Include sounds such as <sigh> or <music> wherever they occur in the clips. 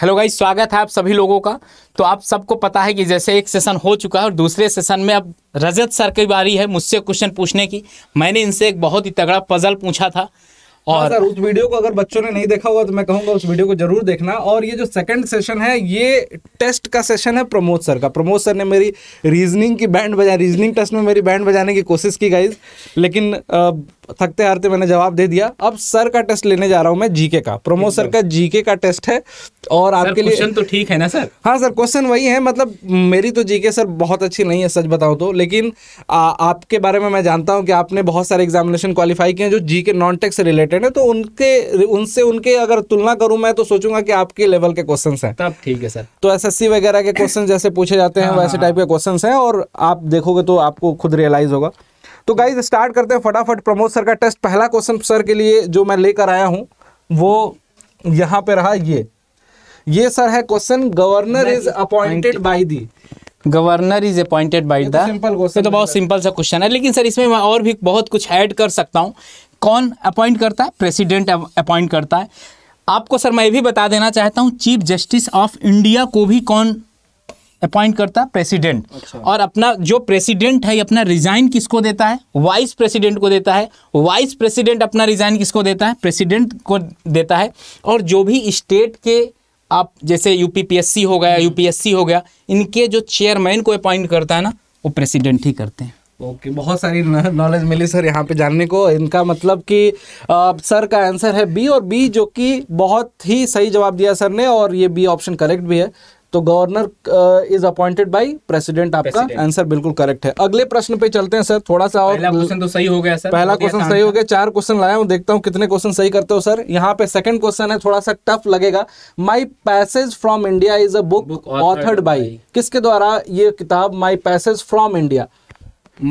Hello guys स्वागत है आप सभी लोगों का तो आप सबको पता है कि जैसे एक सेशन हो चुका है और दूसरे सेशन में अब रजत सर की बारी है मुझसे क्वेश्चन पूछने की मैंने इनसे एक बहुत ही तगड़ा पजल पूछा था हाँ और सर उस वीडियो को अगर बच्चों ने नहीं देखा होगा तो मैं कहूंगा उस वीडियो को जरूर देखना और ये जो सेकंड सेशन है ये टेस्ट का सेशन है प्रमोद सर का प्रमोद सर ने मेरी रीजनिंग की बैंड बजा रीजनिंग टेस्ट में मेरी बैंड बजाने की कोशिश की गई लेकिन आ, थकते हारते मैंने जवाब दे दिया अब सर का टेस्ट लेने जा रहा हूँ मैं जीके का प्रोमो सर का जीके का टेस्ट है और आपके लिए तो ठीक है ना सर हाँ सर क्वेश्चन वही है मतलब मेरी तो जीके सर बहुत अच्छी नहीं है सच बताऊँ तो लेकिन आ, आपके बारे में मैं जानता हूँ कि आपने बहुत सारे एग्जामिनेशन क्वालिफाई किए हैं जो जी नॉन टेक्स से रिलेटेड है तो उनके उनसे उनके अगर तुलना करूँ मैं तो सोचूंगा कि आपके लेवल के क्वेश्चन है तब ठीक है सर तो एस एस वगैरह के क्वेश्चन जैसे पूछे जाते हैं हाँ, हाँ, वैसे टाइप हाँ। के क्वेश्चन है और आप देखोगे तो आपको खुद रियलाइज होगा तो गाइज स्टार्ट करते हैं फटाफट प्रमोद सर का टेस्ट पहला क्वेश्चन सर के लिए जो मैं लेकर आया हूँ वो यहाँ पे रहा ये ये सर है question governor is appointed by the governor is appointed by the simple question तो, तो बहुत सिंपल सा क्वेश्चन है लेकिन सर इसमें मैं और भी बहुत कुछ ऐड कर सकता हूँ कौन अपॉइंट करता है प्रेसिडेंट अपॉइंट करता है आपको सर मैं ये भी बता देना चाहता हूँ चीफ जस्टिस ऑफ इंडिया को भी कौन अपॉइंट करता है प्रेसिडेंट अच्छा। और अपना जो प्रेसिडेंट है अपना रिजाइन किसको देता है वाइस प्रेसिडेंट को देता है वाइस प्रेसिडेंट अपना रिजाइन किसको देता है प्रेसिडेंट को देता है और जो भी स्टेट के आप जैसे यूपीपीएससी हो गया यूपीएससी हो गया इनके जो चेयरमैन को अपॉइंट करता है ना वो प्रेसिडेंट ही करते हैं ओके okay, बहुत सारी नॉलेज मिली सर यहाँ पे जानने को इनका मतलब कि आ, सर का आंसर है बी और बी जो कि बहुत ही सही जवाब दिया सर ने और ये बी ऑप्शन करेक्ट भी है तो governor is appointed by president आपका आंसर बिल्कुल करेक्ट है अगले प्रश्न पे चलते हैं सर थोड़ा सा और पहला क्वेश्चन तो सही हो गया सर पहला क्वेश्चन सही हो गया चार क्वेश्चन लाया हूँ देखता हूँ कितने क्वेश्चन सही करते हो सर यहाँ पे सेकंड क्वेश्चन है थोड़ा सा टफ लगेगा my passage from India is a book authored by किसके द्वारा ये किताब my passage from India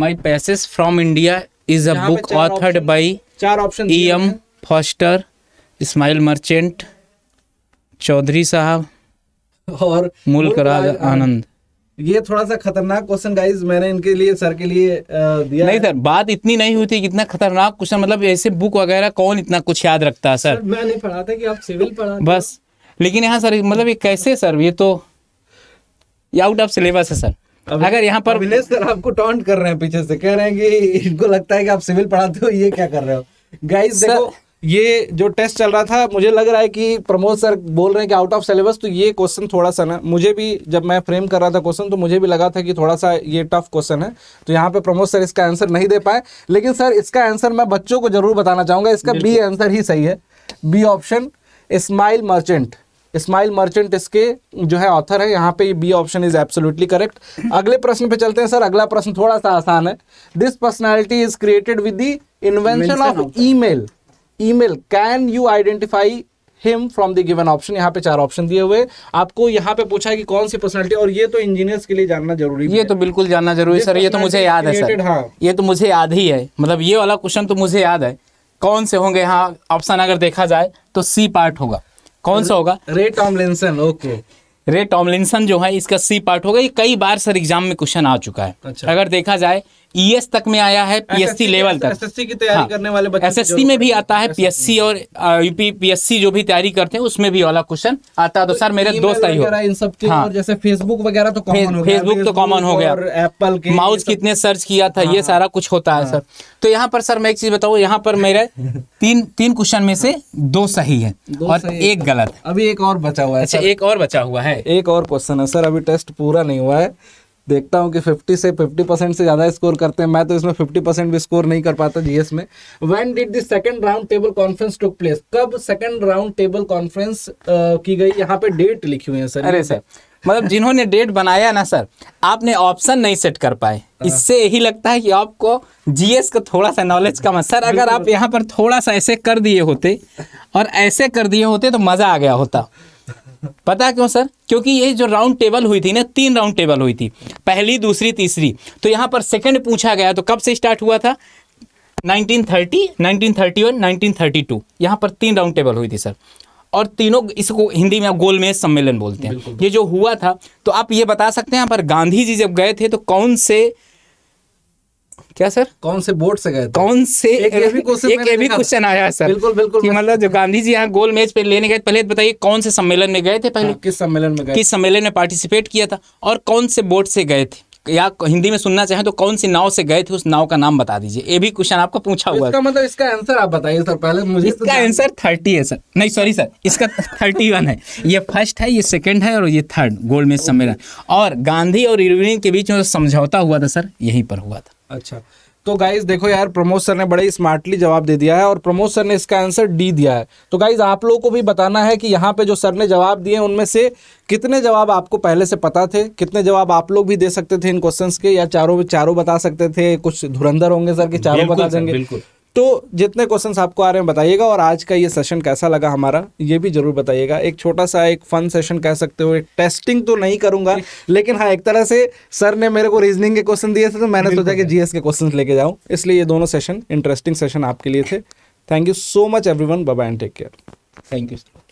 my passage from India is a book authored by चार option E M Forster Ismail Merchant Chaudhary साहब <laughs> और मुल्क राज आनंद ये थोड़ा सा खतरनाक क्वेश्चन गाइस मैंने इनके लिए सर के लिए दिया नहीं सर बात इतनी नहीं हुई थी इतना खतरनाक क्वेश्चन मतलब ऐसे बुक वगैरह कौन इतना कुछ याद रखता है सर, सर मैं नहीं पढ़ा था कि आप सिविल पढ़ा बस लेकिन यहाँ सर मतलब ये कैसे सर ये तो ये आउट ऑफ सिलेबस है सर अगर यहाँ पर विनेश सर आपको टॉन्ट कर रहे हैं पीछे से कह रहे हैं कि <laughs> इनको लगता है कि आप सिविल पढ़ाते हो ये क्या कर रहे हो गाइस देखो ये जो टेस्ट चल रहा था मुझे लग रहा है कि प्रमोद सर बोल रहे हैं कि आउट ऑफ सिलेबस तो ये क्वेश्चन थोड़ा सा ना मुझे भी जब मैं फ्रेम कर रहा था क्वेश्चन तो मुझे भी लगा था कि थोड़ा सा ये टफ क्वेश्चन है तो यहाँ पे प्रमोद सर इसका आंसर नहीं दे पाए लेकिन सर इसका आंसर मैं बच्चों को जरूर बताना चाहूँगा इसका बी आंसर ही सही है B option Ismail Merchant Ismail Merchant इसके जो है ऑथर है यहाँ पे B option is absolutely correct अगले प्रश्न पे चलते हैं सर अगला प्रश्न थोड़ा सा आसान है this personality is created with the invention of email email can you identify him from the given option यहाँ पे चार ऑप्शन दिए हुए आपको यहाँ पे पूछा है कि कौन सी पर्सनलिटी और ये तो इंजीनियर्स के लिए जानना जरूरी ये तो बिल्कुल जानना जरूरी सर ये तो मुझे याद है सर हाँ। ये तो मुझे याद ही है मतलब ये वाला क्वेश्चन तो मुझे याद है कौन से होंगे यहाँ ऑप्शन अगर देखा जाए तो सी पार्ट होगा कौन सा होगा रे टॉमलिंसन ओके रे टॉमलिंसन जो है इसका सी पार्ट होगा ये कई बार सर एग्जाम में क्वेश्चन आ चुका है अच्छा। अगर देखा जाए ईएस e तक में आया है पीएससी लेवल तक एसएससी की तैयारी हाँ, करने वाले बच्चे एसएससी में भी आता है पीएससी और यूपी पीएससी जो भी तैयारी करते हैं उसमें भी वाला क्वेश्चन आता है तो, तो सर मेरे दोस्त आई हो इन सब हाँ, जैसे फेसबुक वगैरह तो कॉमन फेसबुक तो कॉमन हो गया एप्पल तो के माउस कितने सर्च किया था ये हाँ, हाँ। सारा कुछ होता है हाँ। सर तो यहाँ पर सर मैं एक चीज बताऊँ यहाँ पर मेरे <laughs> तीन तीन क्वेश्चन में से दो सही है और एक गलत अभी एक और बचा हुआ है अच्छा, एक और बचा हुआ है एक और क्वेश्चन है सर अभी टेस्ट पूरा नहीं हुआ है देखता हूँ कि 50 से 50 परसेंट से ज़्यादा स्कोर करते हैं मैं तो इसमें 50 परसेंट भी स्कोर नहीं कर पाता जीएस में when did this second round table conference took place कब सेकंड राउंड टेबल कॉन्फ्रेंस की गई यहाँ पे डेट लिखी हुई है सर अरे सर मतलब जिन्होंने डेट बनाया ना सर आपने ऑप्शन नहीं सेट कर पाए हाँ। इससे यही लगता है कि आपको जीएस का थोड़ा सा नॉलेज कम है सर अगर आप यहाँ पर थोड़ा सा ऐसे कर दिए होते और ऐसे कर दिए होते तो मज़ा आ गया होता पता क्यों सर क्योंकि ये जो राउंड टेबल हुई थी ना तीन राउंड टेबल हुई थी पहली दूसरी तीसरी तो यहाँ पर सेकंड पूछा गया तो कब से स्टार्ट हुआ था 1930, 1930 और 1932 यहाँ पर तीन राउंड टेबल हुई थी सर और तीनों इसको हिंदी में गोलमेज सम्मेलन बोलते हैं ये जो हुआ था तो आप ये बता सकते हैं यहाँ पर गांधी जी जब गए थे तो कौन से क्या सर कौन से बोर्ड से गए कौन से एक ये भी क्वेश्चन आया है सर बिल्कुल बिल्कुल कि मतलब जो गांधी जी यहाँ गोल मेज पे लेने गए पहले बताइए कौन से सम्मेलन में गए थे पहले हाँ, किस सम्मेलन में गए किस सम्मेलन में पार्टिसिपेट किया था और कौन से बोर्ड से गए थे या हिंदी में सुनना चाहें तो कौन सी नाव से गए थे उस नाव का नाम बता दीजिए ये भी क्वेश्चन आपका पूछा हुआ इसका मतलब इसका आंसर आप बताइए सर पहले मुझे तो इसका आंसर थर्टी है सर नहीं सॉरी सर इसका थर्टी वन है ये फर्स्ट है ये सेकंड है और ये थर्ड गोल्ड मेज सम्मेलन और गांधी और इरविन के बीच में समझौता हुआ था सर यहीं पर हुआ था अच्छा तो गाइज देखो यार प्रमोद सर ने बड़े स्मार्टली जवाब दे दिया है और प्रमोद सर ने इसका आंसर डी दिया है तो गाइज आप लोगों को भी बताना है कि यहाँ पे जो सर ने जवाब दिए उनमें से कितने जवाब आपको पहले से पता थे कितने जवाब आप लोग भी दे सकते थे इन क्वेश्चंस के या चारों चारों बता सकते थे कुछ धुरंधर होंगे सर कि चारों बता देंगे बिल्कुल तो जितने क्वेश्चंस आपको आ रहे हैं बताइएगा और आज का ये सेशन कैसा लगा हमारा ये भी जरूर बताइएगा एक छोटा सा एक फन सेशन कह सकते हो एक टेस्टिंग तो नहीं करूंगा लेकिन हाँ एक तरह से सर ने मेरे को रीजनिंग के क्वेश्चन दिए थे तो मैंने सोचा कि जीएस के क्वेश्चन लेके जाऊँ इसलिए ये दोनों सेशन इंटरेस्टिंग सेशन आपके लिए थे thank you so much everyone bye and take care thank you